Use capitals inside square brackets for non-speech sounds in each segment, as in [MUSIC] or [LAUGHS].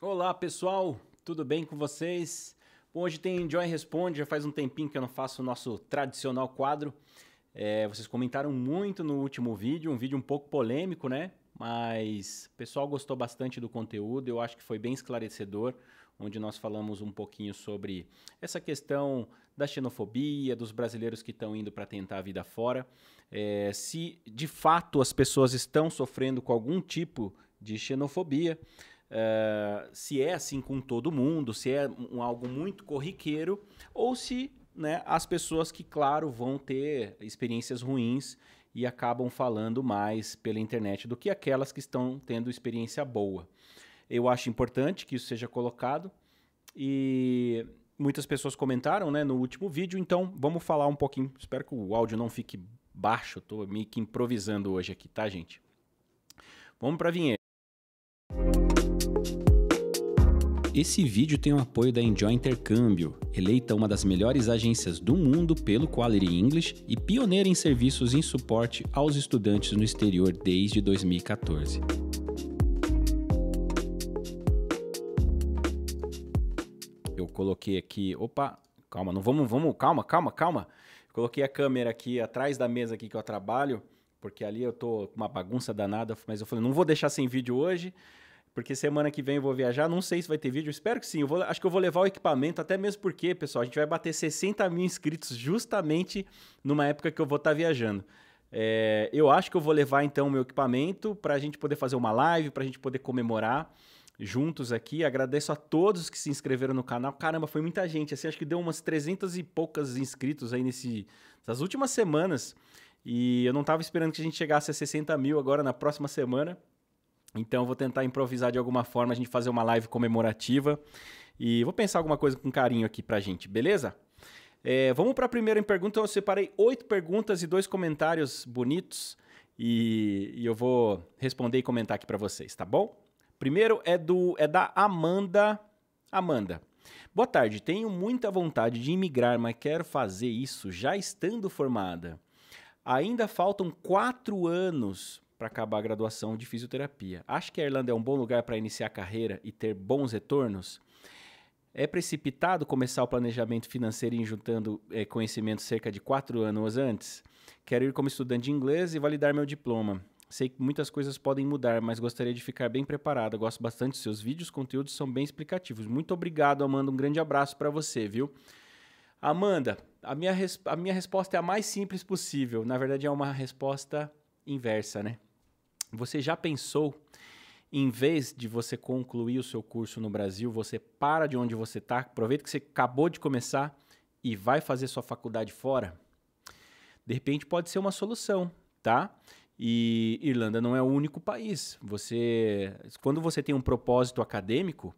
Olá, pessoal. Tudo bem com vocês? Bom, hoje tem Joy Responde. Já faz um tempinho que eu não faço o nosso tradicional quadro. É, vocês comentaram muito no último vídeo, um vídeo um pouco polêmico, né? Mas o pessoal gostou bastante do conteúdo. Eu acho que foi bem esclarecedor onde nós falamos um pouquinho sobre essa questão da xenofobia, dos brasileiros que estão indo para tentar a vida fora, é, se de fato as pessoas estão sofrendo com algum tipo de xenofobia, uh, se é assim com todo mundo, se é um, algo muito corriqueiro, ou se né, as pessoas que, claro, vão ter experiências ruins e acabam falando mais pela internet do que aquelas que estão tendo experiência boa. Eu acho importante que isso seja colocado e muitas pessoas comentaram né, no último vídeo, então vamos falar um pouquinho. Espero que o áudio não fique baixo, estou meio que improvisando hoje aqui, tá, gente? Vamos para a vinheta. Esse vídeo tem o apoio da Enjoy Intercâmbio, eleita uma das melhores agências do mundo pelo Quality English e pioneira em serviços em suporte aos estudantes no exterior desde 2014. Eu coloquei aqui, opa, calma, não vamos, vamos, calma, calma, calma. Coloquei a câmera aqui atrás da mesa aqui que eu trabalho, porque ali eu tô com uma bagunça danada, mas eu falei, não vou deixar sem vídeo hoje porque semana que vem eu vou viajar, não sei se vai ter vídeo, espero que sim. Eu vou, acho que eu vou levar o equipamento, até mesmo porque, pessoal, a gente vai bater 60 mil inscritos justamente numa época que eu vou estar tá viajando. É, eu acho que eu vou levar então o meu equipamento para a gente poder fazer uma live, para a gente poder comemorar juntos aqui. Agradeço a todos que se inscreveram no canal. Caramba, foi muita gente. Assim, acho que deu umas 300 e poucas inscritos aí nesse, nessas últimas semanas. E eu não estava esperando que a gente chegasse a 60 mil agora na próxima semana. Então vou tentar improvisar de alguma forma a gente fazer uma live comemorativa e vou pensar alguma coisa com carinho aqui pra gente, beleza? É, vamos para a primeira pergunta. Eu separei oito perguntas e dois comentários bonitos e, e eu vou responder e comentar aqui para vocês, tá bom? Primeiro é do é da Amanda. Amanda. Boa tarde. Tenho muita vontade de imigrar, mas quero fazer isso já estando formada. Ainda faltam quatro anos para acabar a graduação de fisioterapia. Acho que a Irlanda é um bom lugar para iniciar a carreira e ter bons retornos? É precipitado começar o planejamento financeiro juntando é, eh, conhecimentos cerca de quatro anos antes? Quero ir como estudante de inglês e validar meu diploma. Sei que muitas coisas podem mudar, mas gostaria de ficar bem preparado. Gosto bastante dos seus vídeos, conteúdos são bem explicativos. Muito obrigado, Amanda. Um grande abraço para você, viu? Amanda, a minha, a minha resposta é a mais simples possível. Na verdade, é uma resposta inversa, né? Você já pensou em vez de você concluir o seu curso no Brasil, você para de onde você está, aproveita que você acabou de começar e vai fazer sua faculdade fora? De repente pode ser uma solução, tá? E Irlanda não é o único país. Você, quando você tem um propósito acadêmico,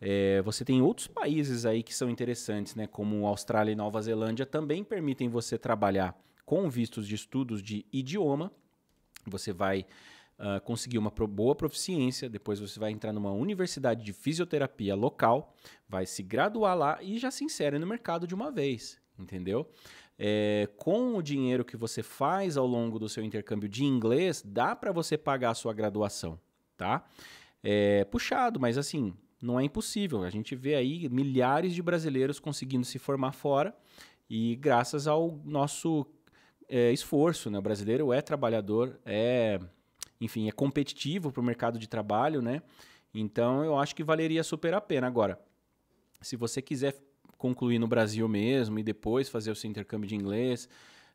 é, você tem outros países aí que são interessantes, né? Como Austrália e Nova Zelândia também permitem você trabalhar com vistos de estudos de idioma. Você vai uh, conseguir uma boa proficiência, depois você vai entrar numa universidade de fisioterapia local, vai se graduar lá e já se insere no mercado de uma vez, entendeu? É, com o dinheiro que você faz ao longo do seu intercâmbio de inglês, dá para você pagar a sua graduação, tá? É puxado, mas assim, não é impossível. A gente vê aí milhares de brasileiros conseguindo se formar fora e graças ao nosso é, esforço, né? O brasileiro é trabalhador, é enfim, é competitivo para o mercado de trabalho, né? Então eu acho que valeria super a pena. Agora, se você quiser concluir no Brasil mesmo e depois fazer o seu intercâmbio de inglês,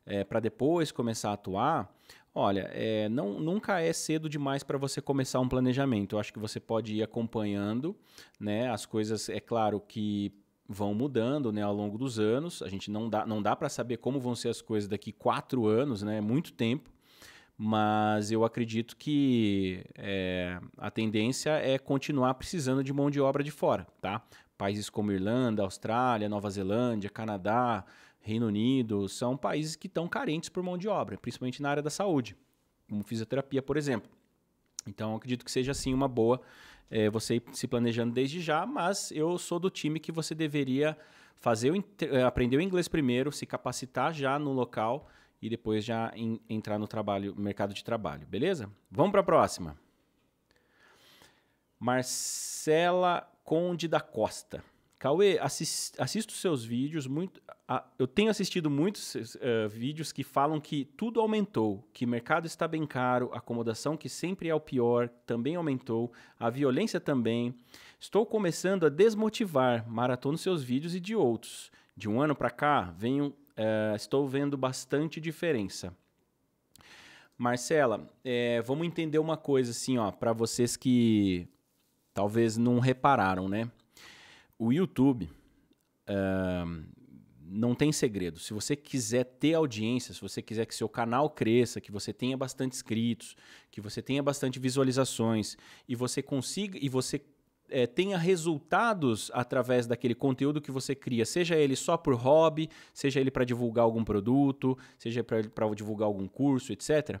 é, para depois começar a atuar, olha, é, não, nunca é cedo demais para você começar um planejamento. Eu acho que você pode ir acompanhando, né? As coisas, é claro que vão mudando né, ao longo dos anos. A gente não dá, não dá para saber como vão ser as coisas daqui quatro anos, né? É muito tempo mas eu acredito que é, a tendência é continuar precisando de mão de obra de fora, tá? Países como Irlanda, Austrália, Nova Zelândia, Canadá, Reino Unido, são países que estão carentes por mão de obra, principalmente na área da saúde, como fisioterapia, por exemplo. Então, acredito que seja assim uma boa é, você ir se planejando desde já, mas eu sou do time que você deveria fazer o, é, aprender o inglês primeiro, se capacitar já no local e depois já em, entrar no trabalho, mercado de trabalho, beleza? Vamos para a próxima. Marcela Conde da Costa. Cauê, assist, assisto seus vídeos muito. A, eu tenho assistido muitos uh, vídeos que falam que tudo aumentou, que mercado está bem caro, acomodação que sempre é o pior também aumentou, a violência também. Estou começando a desmotivar, maratona seus vídeos e de outros. De um ano para cá, venho Uh, estou vendo bastante diferença. Marcela, é, vamos entender uma coisa assim, ó, para vocês que talvez não repararam, né? O YouTube uh, não tem segredo. Se você quiser ter audiência, se você quiser que seu canal cresça, que você tenha bastante inscritos, que você tenha bastante visualizações e você consiga e você é, tenha resultados através daquele conteúdo que você cria, seja ele só por hobby, seja ele para divulgar algum produto, seja para divulgar algum curso, etc. É,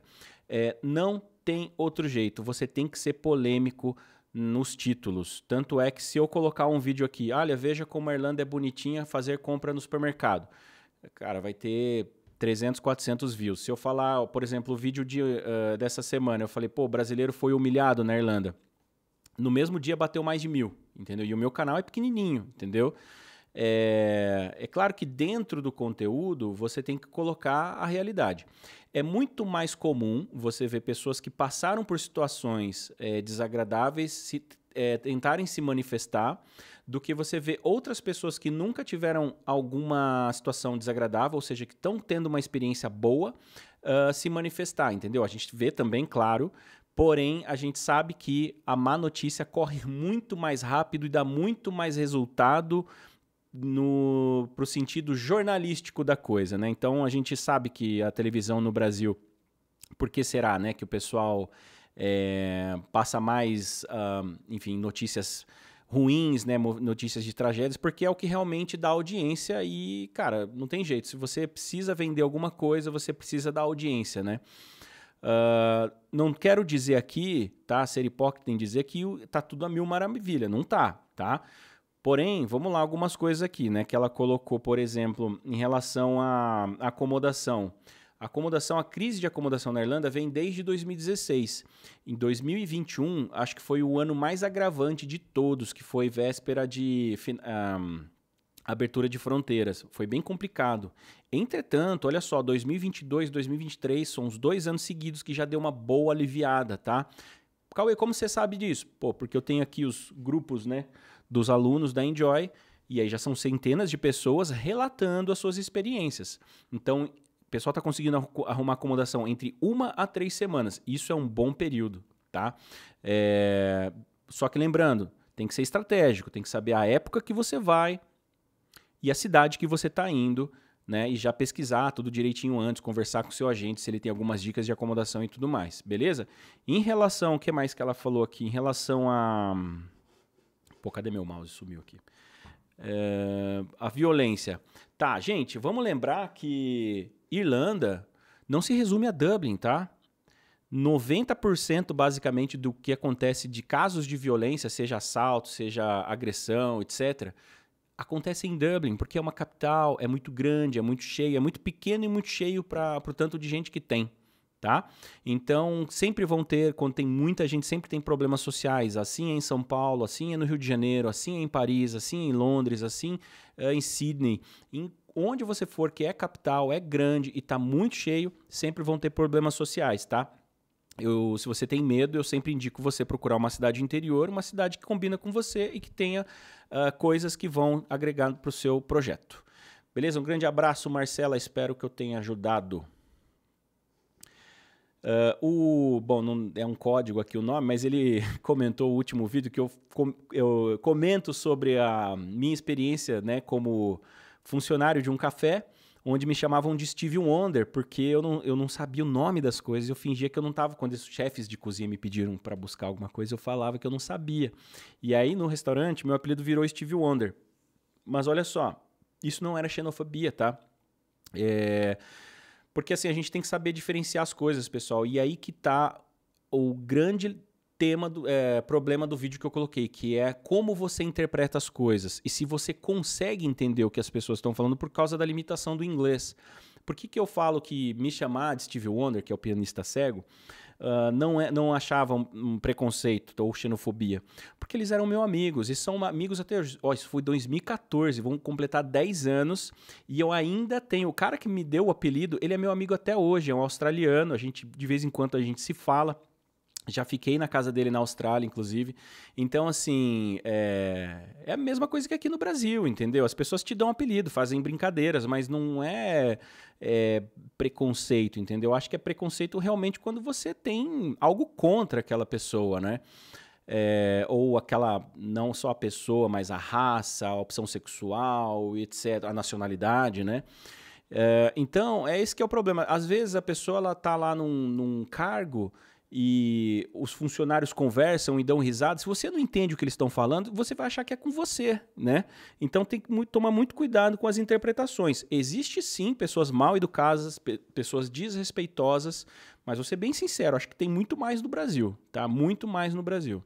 eh, não tem outro jeito. Você tem que ser polêmico nos títulos. Tanto é que se eu colocar um vídeo aqui, olha, veja como a Irlanda é bonitinha fazer compra no supermercado. Cara, vai ter 300, 400 views. Se eu falar, por exemplo, o vídeo de, uh, dessa semana, eu falei, pô, o brasileiro foi humilhado na Irlanda no mesmo dia bateu mais de mil, entendeu? E o meu canal é pequenininho, entendeu? É, é, claro que dentro do conteúdo você tem que colocar a realidade. É muito mais comum você ver pessoas que passaram por situações é, desagradáveis se, é, tentarem se manifestar do que você ver outras pessoas que nunca tiveram alguma situação desagradável, ou seja, que estão tendo uma experiência boa, uh, se manifestar, entendeu? A gente vê também, claro, Porém, a gente sabe que a má notícia corre muito mais rápido e dá muito mais resultado no pro sentido jornalístico da coisa, né? Então a gente sabe que a televisão no Brasil, por que será, né, que o pessoal é, passa mais, uh, enfim, notícias ruins, né, notícias de tragédias, porque é o que realmente dá audiência e, cara, não tem jeito. Se você precisa vender alguma coisa, você precisa da audiência, né? Uh, não quero dizer aqui, tá? Ser hipócrita em dizer que tá tudo a mil maravilha. Não tá, tá? Porém, vamos lá, algumas coisas aqui, né? Que ela colocou, por exemplo, em relação à acomodação. A acomodação, a crise de acomodação na Irlanda vem desde 2016. Em 2021, acho que foi o ano mais agravante de todos, que foi véspera de. Um, abertura de fronteiras. Foi bem complicado. Entretanto, olha só, 2022, 2023 são os dois anos seguidos que já deu uma boa aliviada, tá? Cauê, como você sabe disso? Pô, porque eu tenho aqui os grupos, né, dos alunos da Enjoy, e aí já são centenas de pessoas relatando as suas experiências. Então, o pessoal está conseguindo arrumar acomodação entre uma a três semanas. Isso é um bom período, tá? É... Só que lembrando, tem que ser estratégico, tem que saber a época que você vai, e a cidade que você está indo, né? E já pesquisar tudo direitinho antes, conversar com o seu agente se ele tem algumas dicas de acomodação e tudo mais, beleza? Em relação, o que mais que ela falou aqui? Em relação a. Pô, cadê meu mouse? Sumiu aqui. É... a violência. Tá, gente, vamos lembrar que Irlanda não se resume a Dublin, tá? 90% basicamente do que acontece de casos de violência, seja assalto, seja agressão, etc., acontece em Dublin, porque é uma capital, é muito grande, é muito cheio, é muito pequeno e muito cheio para o tanto de gente que tem. Tá? Então, sempre vão ter, quando tem muita gente, sempre tem problemas sociais. Assim é em São Paulo, assim é no Rio de Janeiro, assim é em Paris, assim é em Londres, assim é em Sydney. Em onde você for, que é capital, é grande e está muito cheio, sempre vão ter problemas sociais, tá? Eu, se você tem medo, eu sempre indico você procurar uma cidade interior, uma cidade que combina com você e que tenha uh, coisas que vão agregar para o seu projeto. Beleza? Um grande abraço, Marcela. Espero que eu tenha ajudado. Uh, o, bom, não é um código aqui o nome, mas ele [LAUGHS] comentou o último vídeo que eu, com, eu comento sobre a minha experiência né, como funcionário de um café onde me chamavam de Steve Wonder, porque eu não, eu não sabia o nome das coisas, eu fingia que eu não estava. Quando os chefes de cozinha me pediram para buscar alguma coisa, eu falava que eu não sabia. E aí, no restaurante, meu apelido virou Steve Wonder. Mas olha só, isso não era xenofobia, tá? É... Porque assim, a gente tem que saber diferenciar as coisas, pessoal. E aí que tá o grande tema do é, problema do vídeo que eu coloquei, que é como você interpreta as coisas e se você consegue entender o que as pessoas estão falando por causa da limitação do inglês. Por que, que eu falo que me chamar de Steve Wonder, que é o pianista cego, uh, não, é, não achava um, um, preconceito ou xenofobia? Porque eles eram meus amigos e são amigos até hoje. Oh, isso foi 2014, vão completar 10 anos e eu ainda tenho. O cara que me deu o apelido, ele é meu amigo até hoje, é um australiano, a gente de vez em quando a gente se fala. Já fiquei na casa dele na Austrália, inclusive. Então, assim, é... é, a mesma coisa que aqui no Brasil, entendeu? As pessoas te dão apelido, fazem brincadeiras, mas não é, é preconceito, entendeu? acho que é preconceito realmente quando você tem algo contra aquela pessoa, né? É... ou aquela, não só a pessoa, mas a raça, a opção sexual, etc., a nacionalidade, né? É, então, é esse que é o problema. Às vezes a pessoa ela tá lá num, num cargo e os funcionários conversam e dão risada, se você não entende o que eles estão falando, você vai achar que é com você, né? Então tem que muito, tomar muito cuidado com as interpretações. Existe sim pessoas mal educadas, pe pessoas desrespeitosas, mas vou ser bem sincero, acho que tem muito mais no Brasil, tá? Muito mais no Brasil.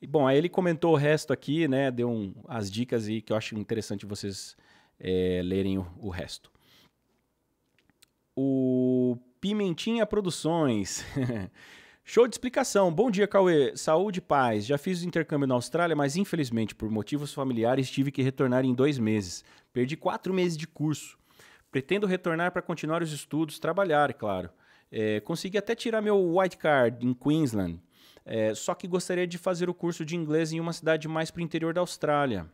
E, bom, aí ele comentou o resto aqui, né? Deu um, as dicas aí que eu acho interessante vocês é, lerem o, o resto. O Pimentinha Produções. [LAUGHS] Show de explicação. Bom dia, Cauê. Saúde e paz. Já fiz o intercâmbio na Austrália, mas infelizmente, por motivos familiares, tive que retornar em dois meses. Perdi quatro meses de curso. Pretendo retornar para continuar os estudos, trabalhar, claro. É, consegui até tirar meu white card em Queensland. É, só que gostaria de fazer o curso de inglês em uma cidade mais para o interior da Austrália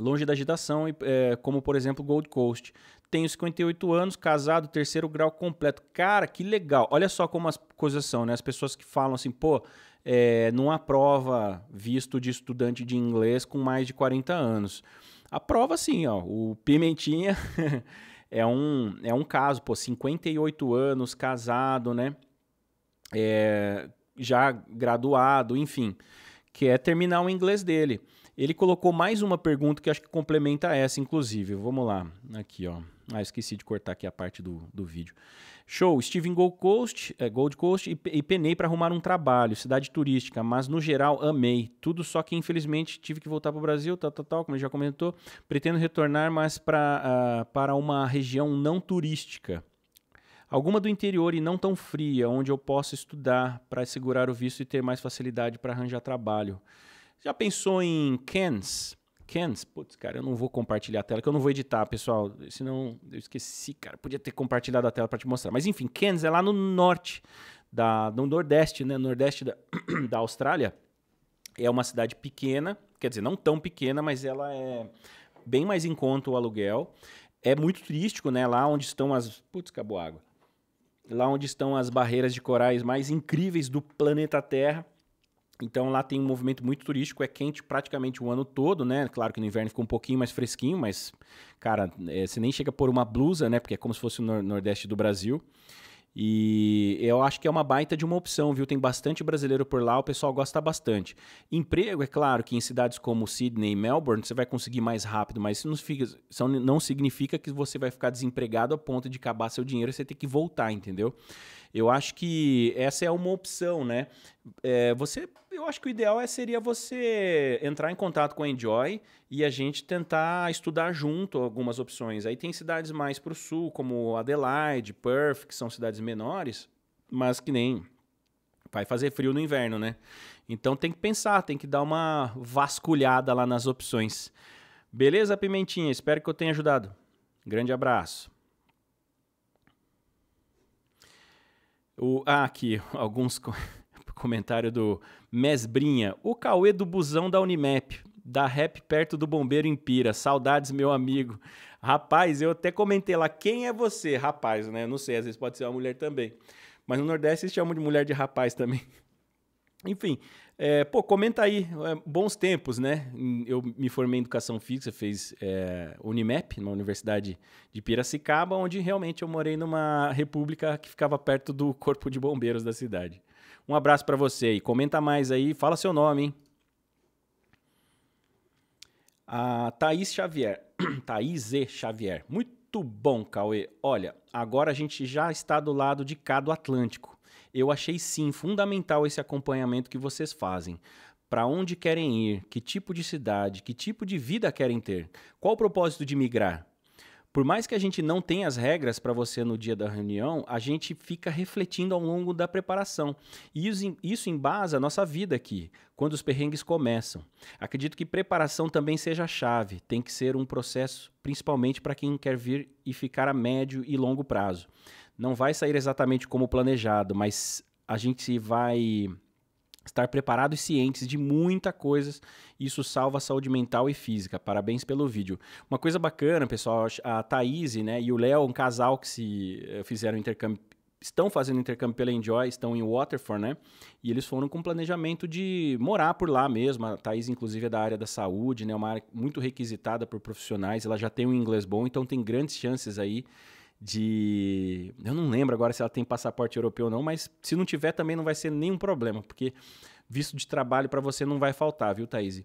longe da agitação, é, como por exemplo Gold Coast. Tenho 58 anos, casado, terceiro grau completo. Cara, que legal. Olha só como as coisas são, né? As pessoas que falam assim, pô, é, não aprova visto de estudante de inglês com mais de 40 anos. Aprova sim, ó. O Pimentinha [LAUGHS] é, um, é um caso, pô, 58 anos, casado, né? É, já graduado, enfim. Quer terminar o inglês dele. Ele colocou mais uma pergunta que acho que complementa essa, inclusive. Vamos lá, aqui, ó. Ah, esqueci de cortar aqui a parte do, do vídeo. Show, estive em Gold Coast, é, Gold Coast e, e penei para arrumar um trabalho, cidade turística, mas no geral amei. Tudo só que infelizmente tive que voltar para o Brasil, tal, tal, tal, como já comentou. Pretendo retornar, mas pra, uh, para uma região não turística. Alguma do interior e não tão fria, onde eu possa estudar para segurar o visto e ter mais facilidade para arranjar trabalho. Já pensou em cans? Cans? Putz, cara, eu não vou compartilhar a tela, que eu não vou editar, pessoal. Senão eu esqueci, cara. Podia ter compartilhado a tela para te mostrar. Mas enfim, Cairns é lá no norte, da, no nordeste, né? Nordeste da, [CLEARS THROAT] da Austrália. É uma cidade pequena, quer dizer, não tão pequena, mas ela é bem mais em conta o aluguel. É muito turístico, né? Lá onde estão as. Putz, acabou a água. Lá onde estão as barreiras de corais mais incríveis do planeta Terra. Então lá tem um movimento muito turístico, é quente praticamente o ano todo, né? Claro que no inverno fica um pouquinho mais fresquinho, mas, cara, é, você nem chega por uma blusa, né? Porque é como se fosse o no Nordeste do Brasil. E eu acho que é uma baita de uma opção, viu? Tem bastante brasileiro por lá, o pessoal gosta bastante. Emprego, é claro que em cidades como Sydney e Melbourne você vai conseguir mais rápido, mas isso não, fica, isso não significa que você vai ficar desempregado a ponto de acabar seu dinheiro e você ter que voltar, entendeu? Eu acho que essa é uma opção, né? É, você eu acho que o ideal é, seria você entrar em contato com a Enjoy e a gente tentar estudar junto algumas opções. Aí tem cidades mais para o sul, como Adelaide, Perth, que são cidades menores, mas que nem vai fazer frio no inverno, né? Então tem que pensar, tem que dar uma vasculhada lá nas opções. Beleza, Pimentinha? Espero que eu tenha ajudado. Grande abraço. O, ah, aqui, [LAUGHS] alguns. Comentário do Mesbrinha. O Cauê do busão da Unimap. Da rap perto do bombeiro em Pira. Saudades, meu amigo. Rapaz, eu até comentei lá. Quem é você, rapaz, né? Não sei, às vezes pode ser uma mulher também. Mas no Nordeste eles chamam de mulher de rapaz também. [LAUGHS] Enfim, é, pô, comenta aí, é, bons tempos, né? Eu me formei em educação física, fiz é, Unimep, na Universidade de Piracicaba, onde realmente eu morei numa república que ficava perto do corpo de bombeiros da cidade. Um abraço para você e comenta mais aí, fala seu nome, hein? A Thaís Xavier, [CLEARS THROAT] Thaís E. Xavier. Muito bom, Cauê. Olha, agora a gente já está do lado de cá do Atlântico. Eu achei sim fundamental esse acompanhamento que vocês fazem para onde querem ir, que tipo de cidade, que tipo de vida querem ter, qual o propósito de migrar por mais que a gente não tenha as regras para você no dia da reunião, a gente fica refletindo ao longo da preparação. E isso embasa a nossa vida aqui, quando os perrengues começam. Acredito que preparação também seja a chave, tem que ser um processo, principalmente para quem quer vir e ficar a médio e longo prazo. Não vai sair exatamente como planejado, mas a gente vai Estar preparado e cientes de muita coisa, isso salva a saúde mental e física. Parabéns pelo vídeo. Uma coisa bacana, pessoal, a Thaís né, e o Léo, um casal que se eh, fizeram intercâmbio estão fazendo intercâmbio pela Enjoy, estão em Waterford, né? E eles foram com planejamento de morar por lá mesmo. A Thaís, inclusive, é da área da saúde, né? Uma área muito requisitada por profissionais. Ela já tem um inglês bom, então tem grandes chances aí de. Eu não lembro agora se ela tem passaporte europeu ou não, mas se não tiver também não vai ser nenhum problema, porque visto de trabalho para você não vai faltar, viu, Thaís?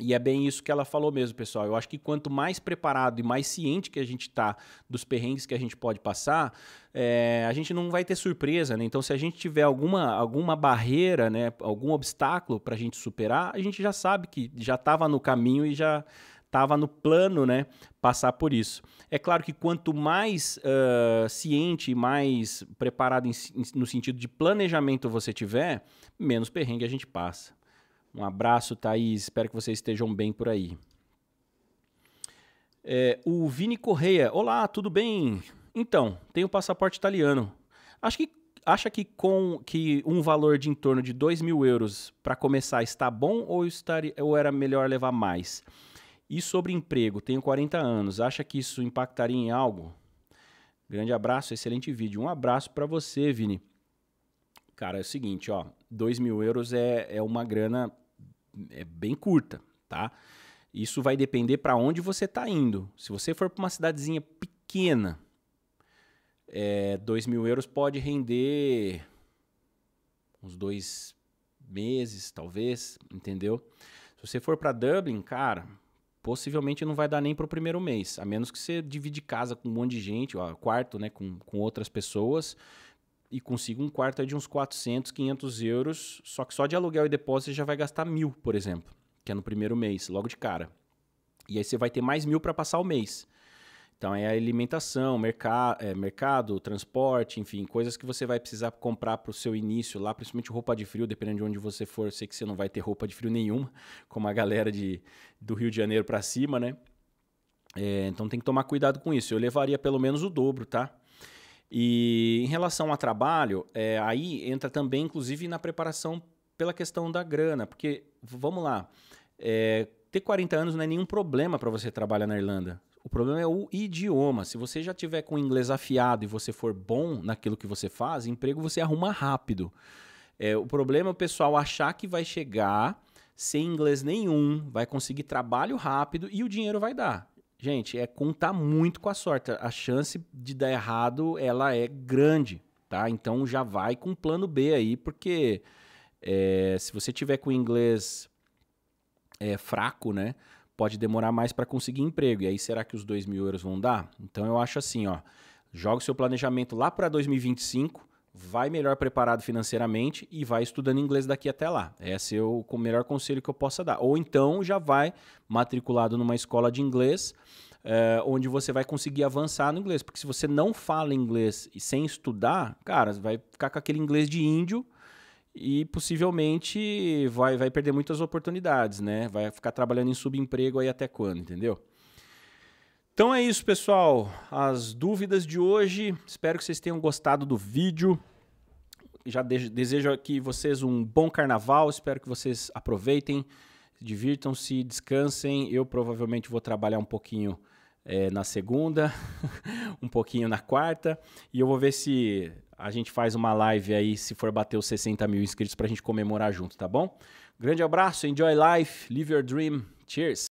E é bem isso que ela falou mesmo, pessoal. Eu acho que quanto mais preparado e mais ciente que a gente tá dos perrengues que a gente pode passar, é, a gente não vai ter surpresa, né? Então, se a gente tiver alguma, alguma barreira, né, algum obstáculo para a gente superar, a gente já sabe que já estava no caminho e já estava no plano, né, passar por isso. É claro que quanto mais uh, ciente, mais preparado em, no sentido de planejamento você tiver, menos perrengue a gente passa. Um abraço, Thaís. Espero que vocês estejam bem por aí. É, o Vini Correia. Olá, tudo bem? Então, tenho passaporte italiano. Acho que acha que com que um valor de em torno de 2 mil euros para começar está bom ou, estaria, ou era melhor levar mais? E sobre emprego, tenho 40 anos, acha que isso impactaria em algo? Grande abraço, excelente vídeo. Um abraço para você, Vini. Cara, é o seguinte, ó, 2 mil euros é, é uma grana é bem curta, tá? Isso vai depender para onde você está indo. Se você for para uma cidadezinha pequena, é, 2 mil euros pode render uns dois meses, talvez, entendeu? Se você for para Dublin, cara, possivelmente não vai dar nem para o primeiro mês, a menos que você divide casa com um monte de gente, ó, quarto né, com, com outras pessoas, e consiga um quarto de uns 400, 500 euros, só que só de aluguel e depósito você já vai gastar mil, por exemplo, que é no primeiro mês, logo de cara. E aí você vai ter mais mil para passar o mês. Então é a alimentação, merca é, mercado, transporte, enfim, coisas que você vai precisar comprar para o seu início lá, principalmente roupa de frio, dependendo de onde você for. Eu sei que você não vai ter roupa de frio nenhuma, [LAUGHS] como a galera de, do Rio de Janeiro para cima, né? É, então tem que tomar cuidado com isso. Eu levaria pelo menos o dobro, tá? E em relação a trabalho, é, aí entra também, inclusive, na preparação pela questão da grana, porque vamos lá, é, ter 40 anos não é nenhum problema para você trabalhar na Irlanda o problema é o idioma. Se você já tiver com inglês afiado e você for bom naquilo que você faz, emprego você arruma rápido. É, o problema é o pessoal achar que vai chegar sem inglês nenhum, vai conseguir trabalho rápido e o dinheiro vai dar. Gente, é contar muito com a sorte. A chance de dar errado, ela é grande, tá? Então já vai com plano B aí, porque é, se você tiver com inglês é, fraco, né? pode demorar mais para conseguir emprego. E aí, será que os 2 mil euros vão dar? Então, eu acho assim, ó, joga o seu planejamento lá para 2025, vai melhor preparado financeiramente e vai estudando inglês daqui até lá. Esse é o melhor conselho que eu possa dar. Ou então, já vai matriculado numa escola de inglês, é, onde você vai conseguir avançar no inglês. Porque se você não fala inglês e sem estudar, cara, vai ficar com aquele inglês de índio, e possivelmente vai, vai perder muitas oportunidades, né? Vai ficar trabalhando em subemprego aí até quando, entendeu? Então é isso, pessoal. As dúvidas de hoje. Espero que vocês tenham gostado do vídeo. Já de desejo aqui vocês um bom carnaval. Espero que vocês aproveitem, divirtam-se, descansem. Eu provavelmente vou trabalhar um pouquinho é, na segunda, [LAUGHS] um pouquinho na quarta. E eu vou ver se a gente faz uma live aí, se for bater os 60 mil inscritos, pra gente comemorar junto, tá bom? Grande abraço, enjoy life, live your dream. Cheers!